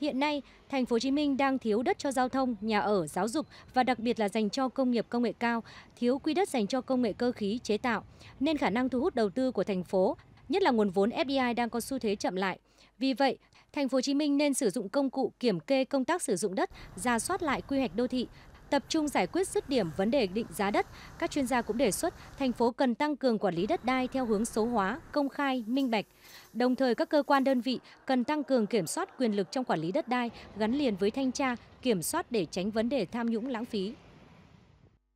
Hiện nay, thành phố Hồ Chí Minh đang thiếu đất cho giao thông, nhà ở, giáo dục và đặc biệt là dành cho công nghiệp công nghệ cao, thiếu quy đất dành cho công nghệ cơ khí chế tạo, nên khả năng thu hút đầu tư của thành phố, nhất là nguồn vốn FDI đang có xu thế chậm lại. Vì vậy, thành phố Hồ Chí Minh nên sử dụng công cụ kiểm kê công tác sử dụng đất, ra soát lại quy hoạch đô thị, tập trung giải quyết dứt điểm vấn đề định giá đất. Các chuyên gia cũng đề xuất thành phố cần tăng cường quản lý đất đai theo hướng số hóa, công khai, minh bạch. Đồng thời các cơ quan đơn vị cần tăng cường kiểm soát quyền lực trong quản lý đất đai gắn liền với thanh tra, kiểm soát để tránh vấn đề tham nhũng lãng phí.